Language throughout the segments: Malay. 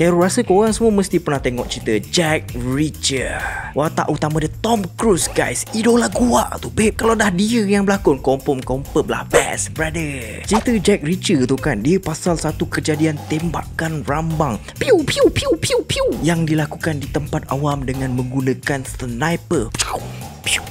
Kero rasa korang semua mesti pernah tengok cerita Jack Reacher. Watak utama dia Tom Cruise guys. Idola gua tu babe. Kalau dah dia yang berlakon, confirm confirm lah. Best brother. Cerita Jack Reacher tu kan, dia pasal satu kejadian tembakan rambang. Piu, piu, piu, piu, piu. Yang dilakukan di tempat awam dengan menggunakan sniper. Piu, piu.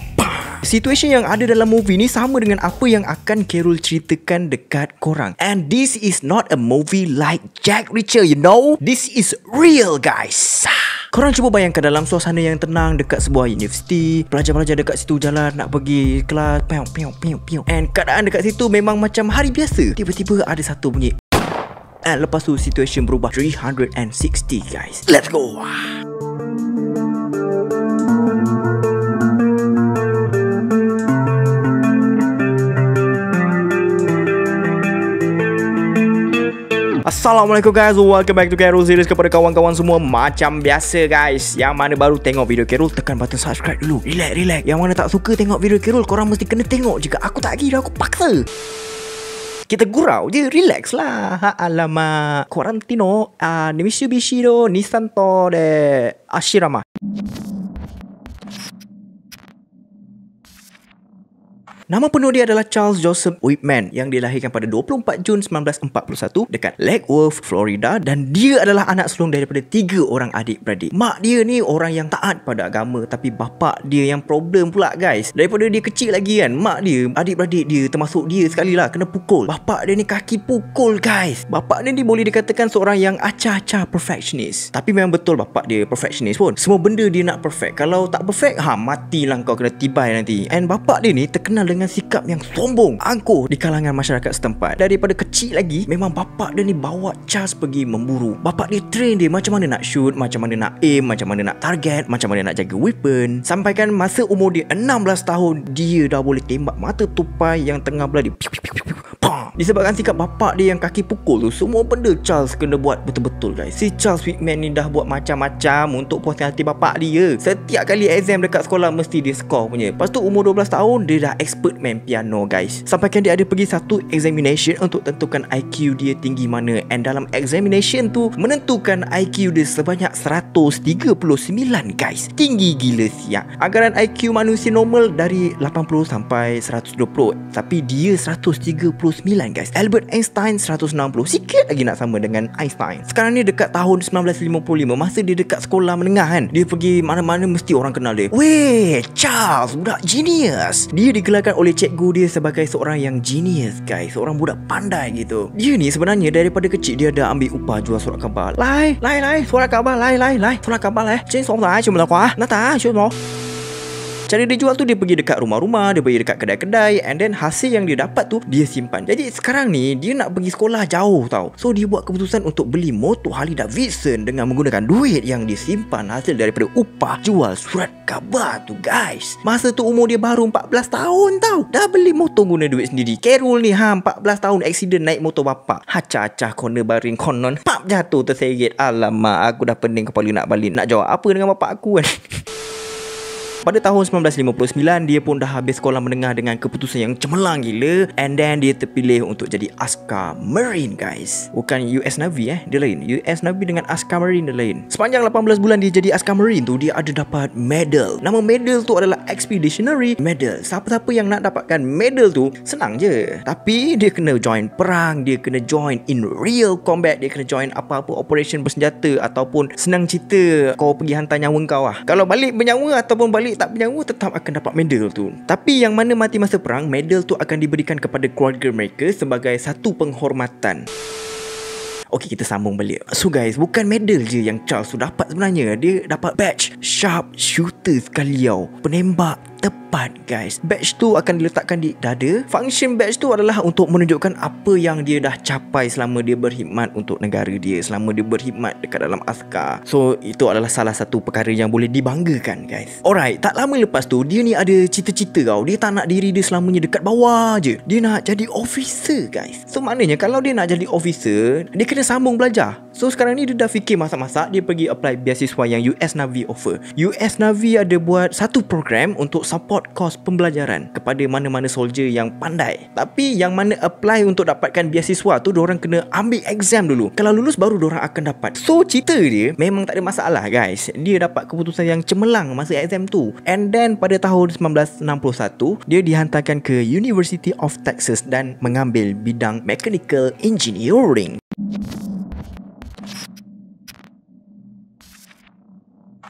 Situasi yang ada dalam movie ni sama dengan apa yang akan Carol ceritakan dekat korang. And this is not a movie like Jack Reacher, you know? This is real, guys. Korang cuba bayangkan dalam suasana yang tenang dekat sebuah universiti, pelajar-pelajar dekat situ jalan nak pergi kelas, piu piu piu piu. And keadaan dekat situ memang macam hari biasa. Tiba-tiba ada satu bunyi. And lepas tu situasi berubah 360, guys. Let's go. Assalamualaikum guys Welcome back to Kairul Series Kepada kawan-kawan semua Macam biasa guys Yang mana baru tengok video Kairul Tekan button subscribe dulu Relax, relax Yang mana tak suka tengok video Kairul Korang mesti kena tengok Jika aku tak kira Aku paksa kita gurau je relax lah ha, alamak kuarantino uh, ah, Mitsubishi Nissan to de Ashirama Nama penuh dia adalah Charles Joseph Whitman yang dilahirkan pada 24 Jun 1941 dekat Lake Worth, Florida dan dia adalah anak sulung daripada tiga orang adik-beradik. Mak dia ni orang yang taat pada agama tapi bapak dia yang problem pula guys. Daripada dia kecil lagi kan, mak dia, adik-beradik dia termasuk dia sekali lah kena pukul. Bapak dia ni kaki pukul guys. Bapak dia ni boleh dikatakan seorang yang acah-acah perfectionist. Tapi memang betul bapak dia perfectionist pun. Semua benda dia nak perfect. Kalau tak perfect, ha matilah kau kena tibai nanti. And bapak dia ni terkenal dengan dengan sikap yang sombong angkuh di kalangan masyarakat setempat daripada kecil lagi memang bapak dia ni bawa Charles pergi memburu bapak dia train dia macam mana nak shoot macam mana nak aim macam mana nak target macam mana nak jaga weapon sampaikan masa umur dia 16 tahun dia dah boleh tembak mata tupai yang tengah berada piu, disebabkan sikap bapak dia yang kaki pukul tu semua benda Charles kena buat betul-betul guys si Charles Whitman ni dah buat macam-macam untuk puaskan hati bapak dia setiap kali exam dekat sekolah mesti dia score punya lepas tu umur 12 tahun dia dah expert expert main piano guys Sampai kan dia ada pergi satu examination untuk tentukan IQ dia tinggi mana And dalam examination tu menentukan IQ dia sebanyak 139 guys Tinggi gila siap Anggaran IQ manusia normal dari 80 sampai 120 Tapi dia 139 guys Albert Einstein 160 Sikit lagi nak sama dengan Einstein Sekarang ni dekat tahun 1955 Masa dia dekat sekolah menengah kan Dia pergi mana-mana mesti orang kenal dia Weh Charles budak genius Dia digelarkan oleh cikgu dia sebagai seorang yang genius guys Seorang budak pandai gitu Dia ni sebenarnya daripada kecil dia dah ambil upah jual surat khabar Lai, lai, lai, surat khabar, lai, lai, lai, surat khabar lai Cik, sorang tak, cuma tak kuah Nata, ah, cuma tak Cara dia jual tu dia pergi dekat rumah-rumah, dia pergi dekat kedai-kedai and then hasil yang dia dapat tu dia simpan. Jadi sekarang ni dia nak pergi sekolah jauh tau. So dia buat keputusan untuk beli motor Harley Davidson dengan menggunakan duit yang dia simpan hasil daripada upah jual surat khabar tu guys. Masa tu umur dia baru 14 tahun tau. Dah beli motor guna duit sendiri. Carol ni ha 14 tahun accident naik motor bapak. Hacah-hacah corner baring konon. Pap jatuh terseret. Alamak aku dah pening kepala nak balik. Nak jawab apa dengan bapak aku kan? Pada tahun 1959 dia pun dah habis sekolah menengah dengan keputusan yang cemerlang gila and then dia terpilih untuk jadi askar marine guys. Bukan US Navy eh, dia lain. US Navy dengan askar marine dia lain. Sepanjang 18 bulan dia jadi askar marine tu dia ada dapat medal. Nama medal tu adalah expeditionary medal. Siapa-siapa yang nak dapatkan medal tu senang je. Tapi dia kena join perang, dia kena join in real combat, dia kena join apa-apa operation bersenjata ataupun senang cerita kau pergi hantar nyawa kau lah. Kalau balik bernyawa ataupun balik balik tak bernyawa tetap akan dapat medal tu. Tapi yang mana mati masa perang, medal tu akan diberikan kepada keluarga mereka sebagai satu penghormatan. Okey kita sambung balik. So guys, bukan medal je yang Charles tu dapat sebenarnya. Dia dapat badge sharp shooter sekali Penembak tepat guys Badge tu akan diletakkan di dada Function badge tu adalah untuk menunjukkan apa yang dia dah capai selama dia berkhidmat untuk negara dia Selama dia berkhidmat dekat dalam askar So itu adalah salah satu perkara yang boleh dibanggakan guys Alright, tak lama lepas tu dia ni ada cita-cita tau Dia tak nak diri dia selamanya dekat bawah je Dia nak jadi officer guys So maknanya kalau dia nak jadi officer Dia kena sambung belajar So sekarang ni dia dah fikir masa-masa dia pergi apply beasiswa yang US Navy offer. US Navy ada buat satu program untuk support kos pembelajaran kepada mana-mana soldier yang pandai. Tapi yang mana apply untuk dapatkan beasiswa tu orang kena ambil exam dulu. Kalau lulus baru orang akan dapat. So cerita dia memang tak ada masalah guys. Dia dapat keputusan yang cemerlang masa exam tu. And then pada tahun 1961 dia dihantarkan ke University of Texas dan mengambil bidang Mechanical Engineering.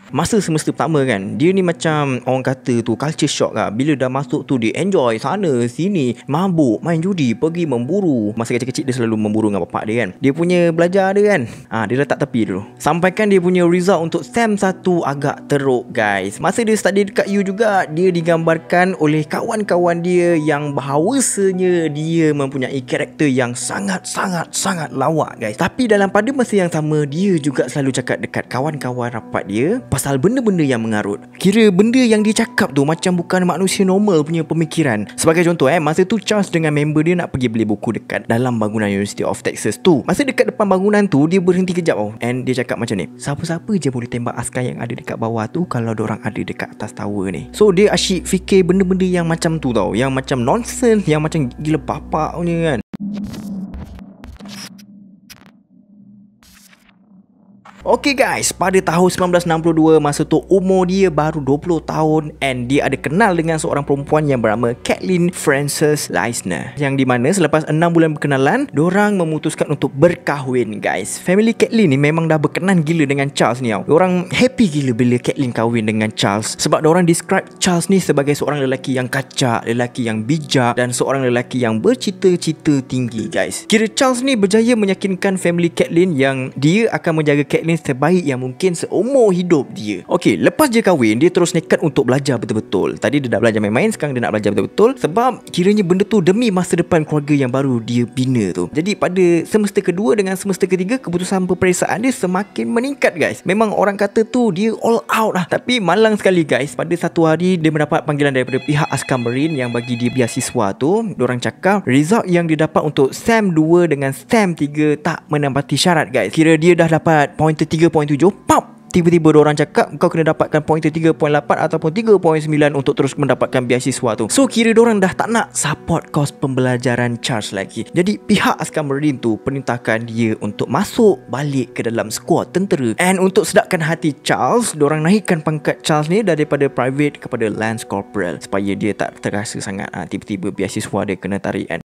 Masa semester pertama kan Dia ni macam Orang kata tu Culture shock lah Bila dah masuk tu Dia enjoy sana Sini Mabuk Main judi Pergi memburu Masa kecil-kecil dia selalu Memburu dengan bapak dia kan Dia punya belajar dia kan ah ha, Dia letak tepi dulu Sampaikan dia punya result Untuk SEM satu Agak teruk guys Masa dia study dekat U juga Dia digambarkan Oleh kawan-kawan dia Yang bahawasanya Dia mempunyai karakter Yang sangat-sangat-sangat Lawak guys Tapi dalam pada masa yang sama Dia juga selalu cakap Dekat kawan-kawan rapat dia pasal benda-benda yang mengarut. Kira benda yang dia cakap tu macam bukan manusia normal punya pemikiran. Sebagai contoh eh, masa tu Charles dengan member dia nak pergi beli buku dekat dalam bangunan University of Texas tu. Masa dekat depan bangunan tu, dia berhenti kejap oh. And dia cakap macam ni, siapa-siapa je boleh tembak askar yang ada dekat bawah tu kalau orang ada dekat atas tower ni. So dia asyik fikir benda-benda yang macam tu tau. Yang macam nonsense, yang macam gila papak punya kan. Okay guys, pada tahun 1962 masa tu umur dia baru 20 tahun and dia ada kenal dengan seorang perempuan yang bernama Kathleen Frances Leisner. Yang di mana selepas 6 bulan berkenalan, diorang memutuskan untuk berkahwin guys. Family Kathleen ni memang dah berkenan gila dengan Charles ni tau. Diorang happy gila bila Kathleen kahwin dengan Charles sebab diorang describe Charles ni sebagai seorang lelaki yang kacak, lelaki yang bijak dan seorang lelaki yang bercita-cita tinggi guys. Kira Charles ni berjaya meyakinkan family Kathleen yang dia akan menjaga Kathleen pelajaran terbaik yang mungkin seumur hidup dia. Okey, lepas dia kahwin, dia terus nekat untuk belajar betul-betul. Tadi dia dah belajar main-main, sekarang dia nak belajar betul-betul sebab kiranya benda tu demi masa depan keluarga yang baru dia bina tu. Jadi pada semester kedua dengan semester ketiga, keputusan peperiksaan dia semakin meningkat guys. Memang orang kata tu dia all out lah. Tapi malang sekali guys, pada satu hari dia mendapat panggilan daripada pihak askar marine yang bagi dia biasiswa tu. Diorang cakap result yang dia dapat untuk SAM 2 dengan SAM 3 tak menempati syarat guys. Kira dia dah dapat point pointer 3.7 pop tiba-tiba orang cakap kau kena dapatkan pointer 3.8 ataupun 3.9 untuk terus mendapatkan biasiswa tu so kira orang dah tak nak support kos pembelajaran charge lagi jadi pihak askar merdin tu perintahkan dia untuk masuk balik ke dalam skuad tentera and untuk sedapkan hati Charles orang naikkan pangkat Charles ni daripada private kepada Lance Corporal supaya dia tak terasa sangat ha, tiba-tiba biasiswa dia kena tarik and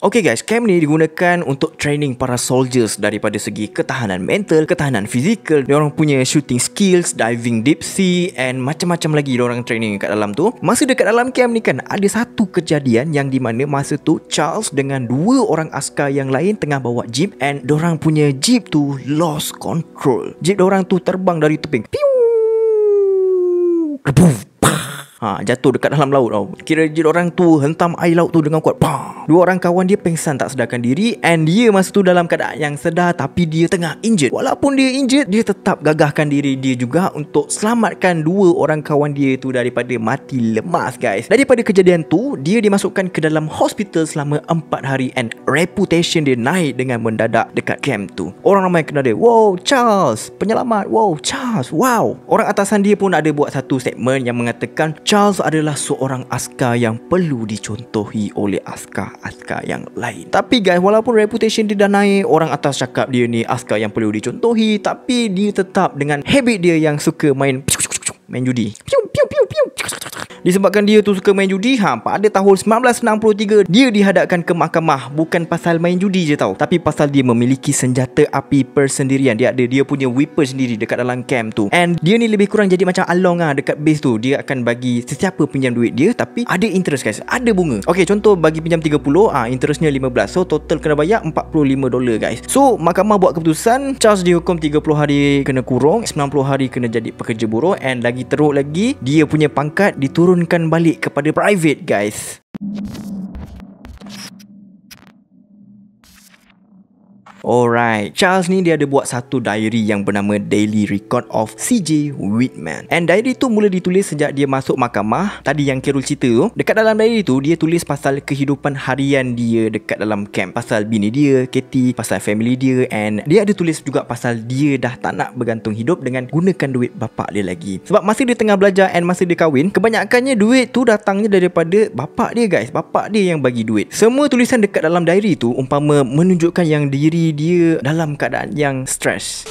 Okay guys, camp ni digunakan untuk training para soldiers daripada segi ketahanan mental, ketahanan fizikal, orang punya shooting skills, diving deep sea and macam-macam lagi orang training kat dalam tu. Masa dekat dalam camp ni kan, ada satu kejadian yang di mana masa tu Charles dengan dua orang askar yang lain tengah bawa jeep and orang punya jeep tu lost control. Jeep orang tu terbang dari tepi. Piu! Rebuh! Pah! ha, Jatuh dekat dalam laut tau Kira je orang tu Hentam air laut tu dengan kuat Bang! Dua orang kawan dia pengsan tak sedarkan diri And dia masa tu dalam keadaan yang sedar Tapi dia tengah injured Walaupun dia injured Dia tetap gagahkan diri dia juga Untuk selamatkan dua orang kawan dia tu Daripada mati lemas guys Daripada kejadian tu Dia dimasukkan ke dalam hospital selama empat hari And reputation dia naik dengan mendadak dekat camp tu Orang ramai kenal dia Wow Charles Penyelamat Wow Charles Wow Orang atasan dia pun ada buat satu statement Yang mengatakan Charles adalah seorang askar yang perlu dicontohi oleh askar-askar yang lain. Tapi guys, walaupun reputation dia dah naik, orang atas cakap dia ni askar yang perlu dicontohi, tapi dia tetap dengan habit dia yang suka main main judi. Piu, piu, piu. Disebabkan dia tu suka main judi, ha pada tahun 1963 dia dihadapkan ke mahkamah bukan pasal main judi je tau, tapi pasal dia memiliki senjata api persendirian. Dia ada dia punya whipper sendiri dekat dalam camp tu. And dia ni lebih kurang jadi macam along ah dekat base tu. Dia akan bagi sesiapa pinjam duit dia tapi ada interest guys, ada bunga. Okay contoh bagi pinjam 30, ha, interestnya 15. So total kena bayar 45 dolar guys. So mahkamah buat keputusan Charles dihukum 30 hari kena kurung, 90 hari kena jadi pekerja buruh and lagi teruk lagi dia punya pangkat diturunkan balik kepada private guys. Alright, Charles ni dia ada buat satu diary yang bernama Daily Record of CJ Whitman. And diary tu mula ditulis sejak dia masuk mahkamah. Tadi yang Kirul cerita tu, dekat dalam diary tu dia tulis pasal kehidupan harian dia dekat dalam camp. Pasal bini dia, Katie, pasal family dia and dia ada tulis juga pasal dia dah tak nak bergantung hidup dengan gunakan duit bapa dia lagi. Sebab masih dia tengah belajar and masih dia kahwin, kebanyakannya duit tu datangnya daripada bapa dia guys. bapa dia yang bagi duit. Semua tulisan dekat dalam diary tu umpama menunjukkan yang diri dia dalam keadaan yang stress.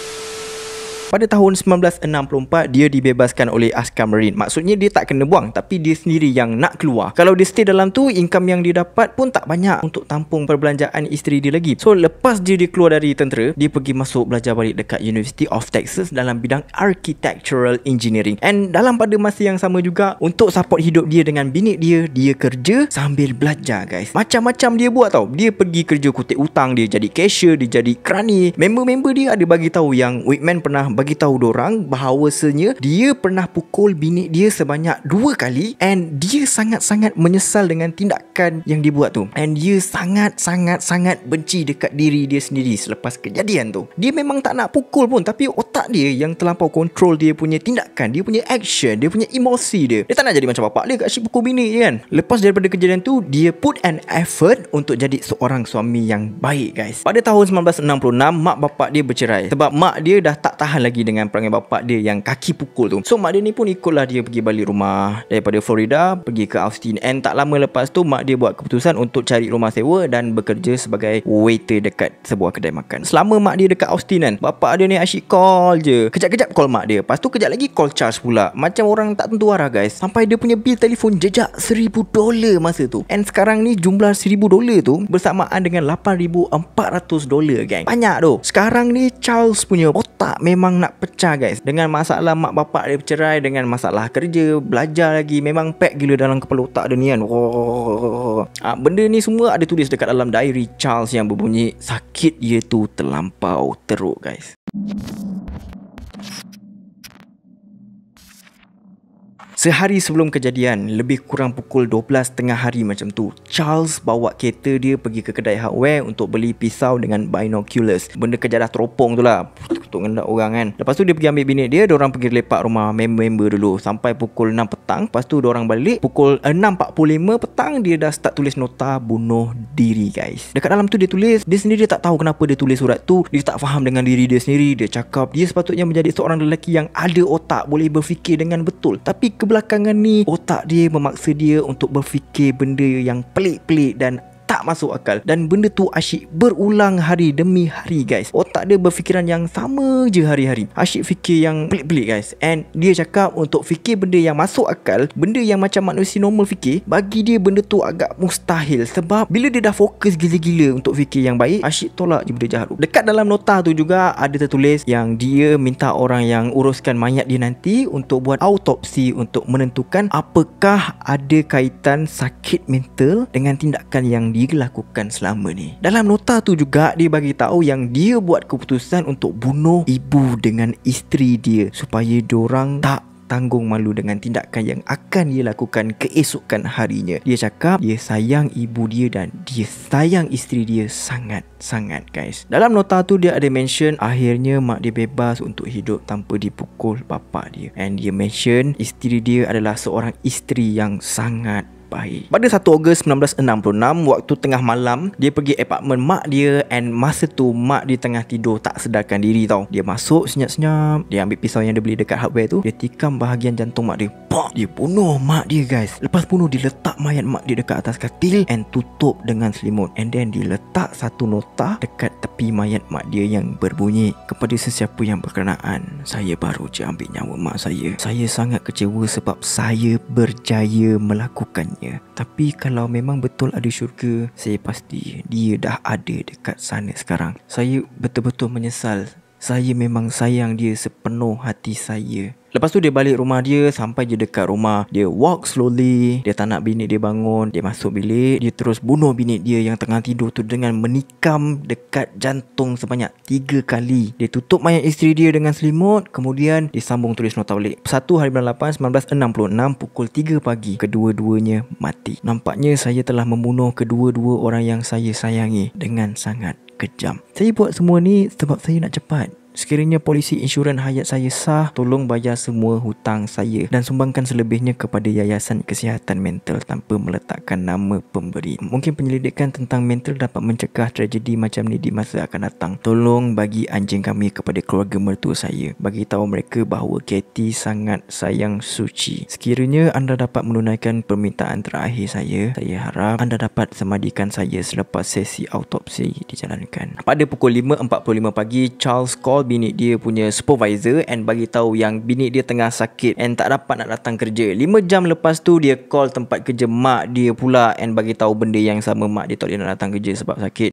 Pada tahun 1964 dia dibebaskan oleh askar marine. Maksudnya dia tak kena buang tapi dia sendiri yang nak keluar. Kalau dia stay dalam tu income yang dia dapat pun tak banyak untuk tampung perbelanjaan isteri dia lagi. So lepas dia, dia keluar dari tentera, dia pergi masuk belajar balik dekat University of Texas dalam bidang architectural engineering. And dalam pada masa yang sama juga untuk support hidup dia dengan bini dia, dia kerja sambil belajar guys. Macam-macam dia buat tau. Dia pergi kerja kutip utang, dia jadi cashier, dia jadi kerani. Member-member dia ada bagi tahu yang Whitman pernah bagi tahu orang bahawasanya dia pernah pukul bini dia sebanyak dua kali and dia sangat-sangat menyesal dengan tindakan yang dia buat tu and dia sangat-sangat-sangat benci dekat diri dia sendiri selepas kejadian tu dia memang tak nak pukul pun tapi otak dia yang terlampau kontrol dia punya tindakan dia punya action dia punya emosi dia dia tak nak jadi macam bapak dia asyik pukul bini je kan lepas daripada kejadian tu dia put an effort untuk jadi seorang suami yang baik guys pada tahun 1966 mak bapak dia bercerai sebab mak dia dah tak tahan lagi lagi dengan perangai bapak dia yang kaki pukul tu. So mak dia ni pun ikutlah dia pergi balik rumah daripada Florida pergi ke Austin and tak lama lepas tu mak dia buat keputusan untuk cari rumah sewa dan bekerja sebagai waiter dekat sebuah kedai makan. Selama mak dia dekat Austin kan bapak dia ni asyik call je. Kejap-kejap call mak dia. Lepas tu kejap lagi call Charles pula. Macam orang tak tentu arah guys. Sampai dia punya bil telefon jejak seribu dolar masa tu. And sekarang ni jumlah seribu dolar tu bersamaan dengan lapan ribu empat ratus dolar gang. Banyak tu. Sekarang ni Charles punya otak memang nak pecah guys Dengan masalah mak bapak dia bercerai Dengan masalah kerja Belajar lagi Memang pek gila dalam kepala otak dia ni kan ha, Benda ni semua ada tulis dekat dalam diary Charles yang berbunyi Sakit ia tu terlampau teruk guys Thank you. Sehari sebelum kejadian, lebih kurang pukul 12 tengah hari macam tu, Charles bawa kereta dia pergi ke kedai hardware untuk beli pisau dengan binoculars. Benda kejadah teropong tu lah. Untuk ngendak orang kan. Lepas tu dia pergi ambil bini dia, orang pergi lepak rumah member-member dulu. Sampai pukul 6 petang, lepas tu orang balik. Pukul 6.45 petang, dia dah start tulis nota bunuh diri guys. Dekat dalam tu dia tulis, dia sendiri tak tahu kenapa dia tulis surat tu. Dia tak faham dengan diri dia sendiri. Dia cakap, dia sepatutnya menjadi seorang lelaki yang ada otak, boleh berfikir dengan betul. Tapi ke Belakangan ni otak dia memaksa dia untuk berfikir benda yang pelik-pelik dan tak masuk akal dan benda tu Asyik berulang hari demi hari guys otak dia berfikiran yang sama je hari-hari Asyik fikir yang pelik-pelik guys and dia cakap untuk fikir benda yang masuk akal benda yang macam manusia normal fikir bagi dia benda tu agak mustahil sebab bila dia dah fokus gila-gila untuk fikir yang baik Asyik tolak je benda jahat dekat dalam nota tu juga ada tertulis yang dia minta orang yang uruskan mayat dia nanti untuk buat autopsi untuk menentukan apakah ada kaitan sakit mental dengan tindakan yang dia diri lakukan selama ni. Dalam nota tu juga dia bagi tahu yang dia buat keputusan untuk bunuh ibu dengan isteri dia supaya diorang tak tanggung malu dengan tindakan yang akan dia lakukan keesokan harinya. Dia cakap dia sayang ibu dia dan dia sayang isteri dia sangat-sangat guys. Dalam nota tu dia ada mention akhirnya mak dia bebas untuk hidup tanpa dipukul bapa dia. And dia mention isteri dia adalah seorang isteri yang sangat baik. Pada 1 Ogos 1966, waktu tengah malam, dia pergi apartmen mak dia and masa tu mak dia tengah tidur tak sedarkan diri tau. Dia masuk senyap-senyap, dia ambil pisau yang dia beli dekat hardware tu, dia tikam bahagian jantung mak dia. Pop! Dia bunuh mak dia guys. Lepas bunuh, dia letak mayat mak dia dekat atas katil and tutup dengan selimut. And then dia letak satu nota dekat tepi mayat mak dia yang berbunyi kepada sesiapa yang berkenaan. Saya baru je ambil nyawa mak saya. Saya sangat kecewa sebab saya berjaya melakukan sebenarnya Tapi kalau memang betul ada syurga Saya pasti dia dah ada dekat sana sekarang Saya betul-betul menyesal saya memang sayang dia sepenuh hati saya Lepas tu dia balik rumah dia sampai je dekat rumah Dia walk slowly Dia tak nak bini dia bangun Dia masuk bilik Dia terus bunuh bini dia yang tengah tidur tu Dengan menikam dekat jantung sebanyak 3 kali Dia tutup mayat isteri dia dengan selimut Kemudian dia sambung tulis nota balik satu hari bulan 8 1966 pukul 3 pagi Kedua-duanya mati Nampaknya saya telah membunuh kedua-dua orang yang saya sayangi Dengan sangat kejam. Saya buat semua ni sebab saya nak cepat. Sekiranya polisi insurans hayat saya sah, tolong bayar semua hutang saya dan sumbangkan selebihnya kepada Yayasan Kesihatan Mental tanpa meletakkan nama pemberi. Mungkin penyelidikan tentang mental dapat mencegah tragedi macam ni di masa akan datang. Tolong bagi anjing kami kepada keluarga mertua saya. Bagi tahu mereka bahawa Katie sangat sayang suci. Sekiranya anda dapat menunaikan permintaan terakhir saya, saya harap anda dapat semadikan saya selepas sesi autopsi dijalankan. Pada pukul 5.45 pagi, Charles call bini dia punya supervisor and bagi tahu yang bini dia tengah sakit and tak dapat nak datang kerja. 5 jam lepas tu dia call tempat kerja mak dia pula and bagi tahu benda yang sama mak dia tak dia nak datang kerja sebab sakit.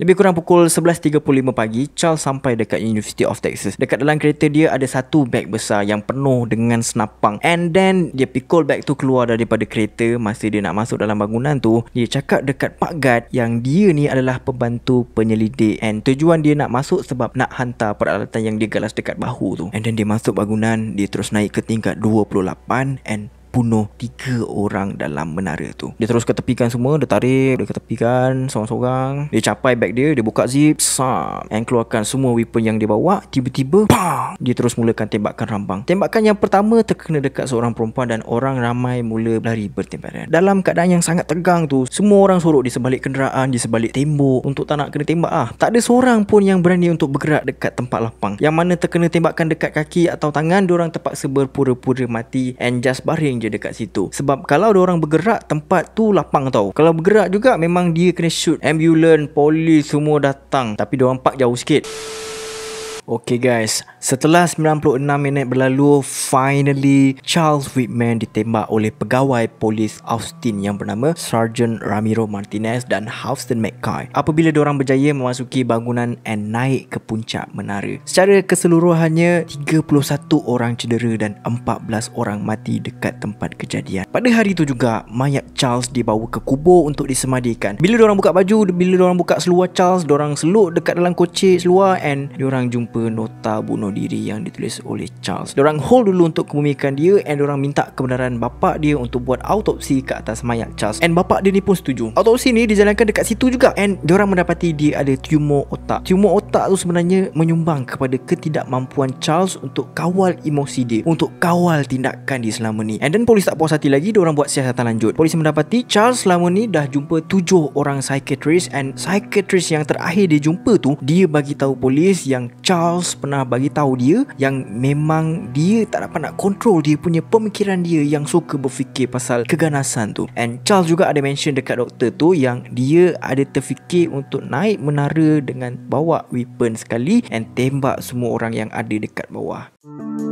Lebih kurang pukul 11.35 pagi, Charles sampai dekat University of Texas. Dekat dalam kereta dia ada satu beg besar yang penuh dengan senapang. And then, dia pikul beg tu keluar daripada kereta masa dia nak masuk dalam bangunan tu. Dia cakap dekat Pak Gad yang dia ni adalah pembantu penyelidik. And tujuan dia nak masuk sebab nak hantar peralatan yang dia galas dekat bahu tu. And then, dia masuk bangunan, dia terus naik ke tingkat 28 and bunuh tiga orang dalam menara tu. Dia terus ketepikan semua, dia tarik, dia ketepikan seorang-seorang. Dia capai beg dia, dia buka zip, sam, and keluarkan semua weapon yang dia bawa. Tiba-tiba, bang! Dia terus mulakan tembakan rambang. Tembakan yang pertama terkena dekat seorang perempuan dan orang ramai mula lari bertembaran. Dalam keadaan yang sangat tegang tu, semua orang sorok di sebalik kenderaan, di sebalik tembok untuk tak nak kena tembak ah. Tak ada seorang pun yang berani untuk bergerak dekat tempat lapang. Yang mana terkena tembakan dekat kaki atau tangan, diorang terpaksa berpura-pura mati and just baring dia dekat situ sebab kalau dia orang bergerak tempat tu lapang tau kalau bergerak juga memang dia kena shoot ambulans polis semua datang tapi dia orang park jauh sikit Okay guys, setelah 96 minit berlalu, finally Charles Whitman ditembak oleh pegawai polis Austin yang bernama Sergeant Ramiro Martinez dan Houston McKay apabila orang berjaya memasuki bangunan and naik ke puncak menara. Secara keseluruhannya, 31 orang cedera dan 14 orang mati dekat tempat kejadian. Pada hari itu juga, mayat Charles dibawa ke kubur untuk disemadikan. Bila orang buka baju, bila orang buka seluar Charles, orang seluk dekat dalam kocik seluar and diorang jumpa beberapa nota bunuh diri yang ditulis oleh Charles. Orang hold dulu untuk kebumikan dia and orang minta kebenaran bapa dia untuk buat autopsi ke atas mayat Charles. And bapa dia ni pun setuju. Autopsi ni dijalankan dekat situ juga and orang mendapati dia ada tumor otak. Tumor otak tu sebenarnya menyumbang kepada ketidakmampuan Charles untuk kawal emosi dia, untuk kawal tindakan dia selama ni. And then polis tak puas hati lagi, dia orang buat siasatan lanjut. Polis mendapati Charles selama ni dah jumpa tujuh orang psychiatrist and psychiatrist yang terakhir dia jumpa tu, dia bagi tahu polis yang Charles Charles pernah bagi tahu dia yang memang dia tak dapat nak control dia punya pemikiran dia yang suka berfikir pasal keganasan tu. And Charles juga ada mention dekat doktor tu yang dia ada terfikir untuk naik menara dengan bawa weapon sekali and tembak semua orang yang ada dekat bawah. Música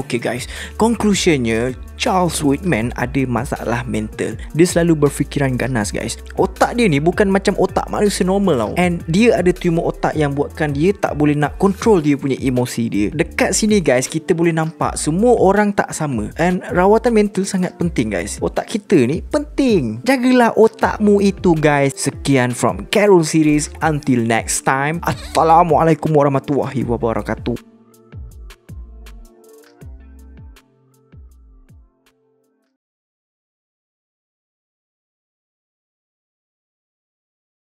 Okay guys, konklusinya Charles Whitman ada masalah mental. Dia selalu berfikiran ganas guys. Otak dia ni bukan macam otak manusia normal tau. And dia ada tumor otak yang buatkan dia tak boleh nak control dia punya emosi dia. Dekat sini guys, kita boleh nampak semua orang tak sama. And rawatan mental sangat penting guys. Otak kita ni penting. Jagalah otakmu itu guys. Sekian from Carol Series. Until next time. Assalamualaikum warahmatullahi wabarakatuh.